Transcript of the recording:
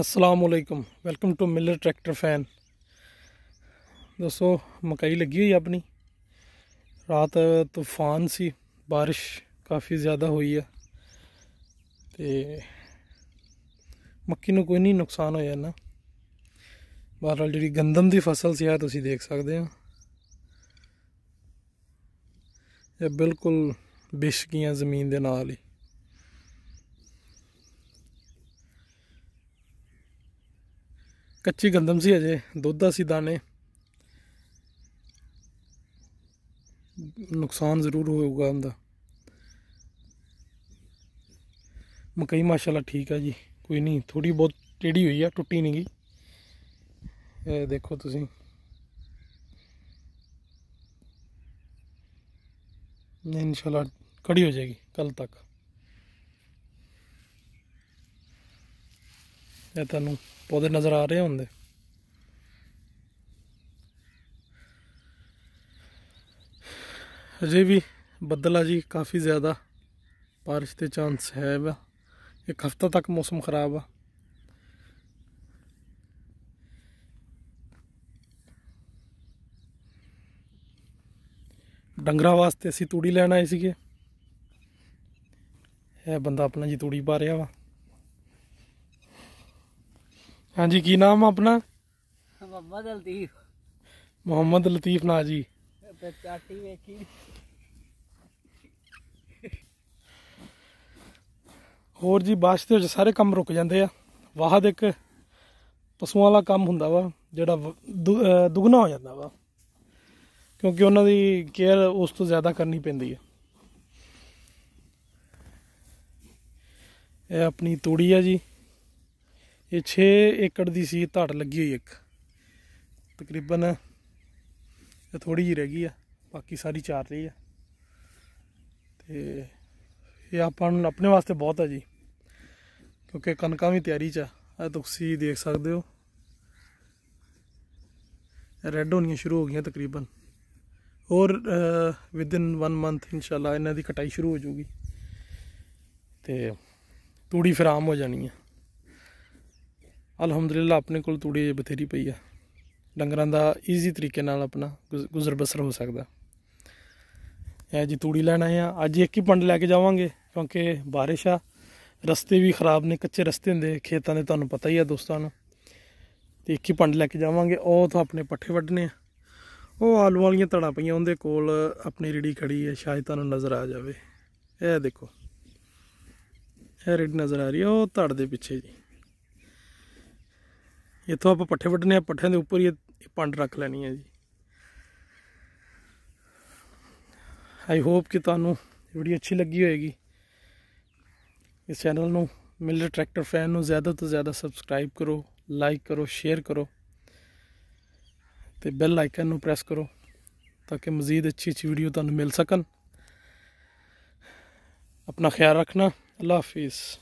ਅਸਲਾਮ ਅਸਲਾਮੁਅਲੈਕਮ welcome to Miller tractor fan ਦੋਸਤੋ ਮਕਾਈ ਲੱਗੀ ਹੋਈ ਆਪਣੀ ਰਾਤ ਤੂਫਾਨ ਸੀ ਬਾਰਿਸ਼ ਕਾਫੀ ਜ਼ਿਆਦਾ ਹੋਈ ਆ ਤੇ ਮੱਕੀ ਨੂੰ ਕੋਈ ਨਹੀਂ ਨੁਕਸਾਨ ਹੋਇਆ ਨਾ ਬਹਰਾਲ ਜਿਹੜੀ ਗੰਦਮ ਦੀ ਫਸਲ ਸੀ ਆ ਤੁਸੀਂ ਦੇਖ ਸਕਦੇ ਹੋ ਇਹ ਬਿਲਕੁਲ ਬਿਸ਼ਕੀਆਂ ਜ਼ਮੀਨ ਦੇ ਨਾਲ ਹੀ ਕੱਚੀ ਗੰਦਮ ਸੀ ਅਜੇ ਦੁੱਧ ਦਾ ਸੀ ਦਾਣੇ ਨੁਕਸਾਨ ਜ਼ਰੂਰ ਹੋਊਗਾ ਹੁੰਦਾ ਮਕਈ ਮਾਸ਼ਾਅੱਲਾ ਠੀਕ ਆ ਜੀ ਕੋਈ ਨਹੀਂ ਥੋੜੀ ਬਹੁਤ ਟੇੜੀ ਹੋਈ ਆ ਟੁੱਟੀ ਨਹੀਂ ਗਈ ਇਹ ਦੇਖੋ ਤੁਸੀਂ ਇਨਸ਼ਾਅੱਲਾ ਕੜੀ ਹੋ ਜਾਏਗੀ ਕੱਲ ਤੱਕ ਇਹ ਤੁਹਾਨੂੰ ਪੌਦੇ ਨਜ਼ਰ ਆ ਰਹੇ ਹੁੰਦੇ ਅਜੇ ਵੀ ਬੱਦਲ ਆ ਜੀ ਕਾਫੀ ਜ਼ਿਆਦਾ بارش ਦੇ ਚਾਂਸ ਹੈ ਵਾ ਇੱਕ ਹਫਤਾ ਤੱਕ ਮੌਸਮ ਖਰਾਬ ਆ ਡੰਗਰਾ ਵਾਸਤੇ ਅਸੀਂ ਤੂੜੀ ਲੈਣ ਆਏ ਸੀਗੇ ਇਹ ਬੰਦਾ ਆਪਣਾ ਜੀ ਤੂੜੀ ਪਾ ਰਿਹਾ ਵਾ ਹਾਂਜੀ ਕੀ ਨਾਮ ਆ ਆਪਣਾ ਮੁਹੰਮਦ ਲਤੀਫ ਮੁਹੰਮਦ ਲਤੀਫ ਨਾ ਜੀ ਚਾਟੀ ਵੇਖੀ ਹੋਰ ਜੀ ਬਾਰਿਸ਼ ਤੇ ਵਿੱਚ ਸਾਰੇ ਕੰਮ ਰੁਕ ਜਾਂਦੇ ਆ ਵਾਹਦ ਇੱਕ ਪਸ਼ੂਆਂ ਵਾਲਾ ਕੰਮ ਹੁੰਦਾ ਵਾ ਜਿਹੜਾ ਦੁਗਣਾ ਹੋ ਜਾਂਦਾ ਵਾ ਕਿਉਂਕਿ ਉਹਨਾਂ ਦੀ ਕੇਅਰ ਉਸ ਤੋਂ ਜ਼ਿਆਦਾ ਕਰਨੀ ਪੈਂਦੀ ਹੈ ਇਹ ਆਪਣੀ ਤੂੜੀ ਆ ਜੀ ਇਹ 6 ਏਕੜ ਦੀ ਸੀ ਧੜ ਲੱਗੀ ਹੋਈ ਇੱਕ ਤਕਰੀਬਨ ਇਹ ਥੋੜੀ ਜੀ ਰਹਿ ਗਈ ਆ ਬਾਕੀ ਸਾਰੀ ਚਾਰ ਰਹੀ ਆ ਤੇ ਇਹ ਆਪਾਂ ਨੂੰ ਆਪਣੇ ਵਾਸਤੇ ਬਹੁਤ ਆ ਜੀ ਕਿਉਂਕਿ ਕਨਕਾਂ ਵੀ ਤਿਆਰੀ ਚ ਆ ਤੁਸੀਂ ਦੇਖ ਸਕਦੇ ਹੋ ਰੈੱਡ ਹੋਣੀਆਂ ਸ਼ੁਰੂ ਹੋ ਗਈਆਂ ਤਕਰੀਬਨ ਹੋਰ ਵਿਦ ਇਨ 1 ਮੰਥ ਇਨਸ਼ਾਅੱਲਾ ਇਹਨਾਂ ਦੀ ਕਟਾਈ ਸ਼ੁਰੂ ਹੋ ਜੂਗੀ ਤੇ ਤੂੜੀ ਫਰਾਮ ਹੋ ਜਾਣੀ ਹੈ ਅਲਹਮਦੁਲਿਲਾ ਆਪਣੇ ਕੋਲ ਤੂੜੀ ਬਥੇਰੀ ਪਈ ਆ ਡੰਗਰਾਂ ਦਾ ਈਜ਼ੀ ਤਰੀਕੇ ਨਾਲ ਆਪਣਾ ਗੁਜ਼ਰ ਬਸਰ ਹੋ ਸਕਦਾ ਇਹ ਜੀ ਤੂੜੀ ਲੈਣ ਆਏ ਆ ਅੱਜ ਇੱਕ ਹੀ ਪੰਡ ਲੈ ਕੇ ਜਾਵਾਂਗੇ ਕਿਉਂਕਿ ਬਾਰਿਸ਼ ਆ ਰਸਤੇ ਵੀ ਖਰਾਬ ਨੇ ਕੱਚੇ ਰਸਤੇ ਹੁੰਦੇ ਖੇਤਾਂ ਦੇ ਤੁਹਾਨੂੰ ਪਤਾ ਹੀ ਆ ਦੋਸਤਾਂ ਨੂੰ ਤੇ ਇੱਕ ਹੀ ਪੰਡ ਲੈ ਕੇ ਜਾਵਾਂਗੇ ਉਹ ਤਾਂ ਆਪਣੇ ਪੱਠੇ ਵੱਢਨੇ ਆ ਉਹ ਆਲੂ ਵਾਲੀਆਂ ਤੜਾਂ ਪਈਆਂ ਉਹਦੇ ਕੋਲ ਆਪਣੀ ਰੇੜੀ ਖੜੀ ਹੈ ਸ਼ਾਇਦ ਤੁਹਾਨੂੰ ਨਜ਼ਰ ਆ ਜਾਵੇ ਇਹ ਦੇਖੋ ਇਹ ਰੇੜੀ ਨਜ਼ਰ ਆ ਰਹੀ ਹੈ ਉਹ ਤੜ ਦੇ ਪਿੱਛੇ ਜੀ ਇੱਥੋਂ ਆਪਾਂ ਪੱਠੇ ਵੱਢਨੇ ਆ ਪੱਠਿਆਂ ਦੇ ਉੱਪਰ ਹੀ ਇਹ ਪੰਡ ਰੱਖ ਲੈਣੀ ਹੈ ਜੀ ਆਈ ਹੋਪ ਕਿ ਤੁਹਾਨੂੰ ਵੀਡੀਓ ਅੱਛੀ ਲੱਗੀ ਹੋਏਗੀ ਇਸ ਚੈਨਲ ਨੂੰ ਮਿਲਰ ਟਰੈਕਟਰ ਫੈਨ ਨੂੰ ਜ਼ਿਆਦਾ ਤੋਂ ਜ਼ਿਆਦਾ ਸਬਸਕ੍ਰਾਈਬ ਕਰੋ ਲਾਈਕ ਕਰੋ ਸ਼ੇਅਰ ਕਰੋ ਤੇ ਬੈਲ ਆਈਕਨ ਨੂੰ ਪ੍ਰੈਸ ਕਰੋ ਤਾਂ ਕਿ ਮਜ਼ੀਦ ਅੱਛੀ ਅੱਛੀ ਵੀਡੀਓ ਤੁਹਾਨੂੰ ਮਿਲ ਸਕਣ ਆਪਣਾ ਖਿਆਲ ਰੱਖਣਾ ਅੱਲਾ ਹਾਫਿਜ਼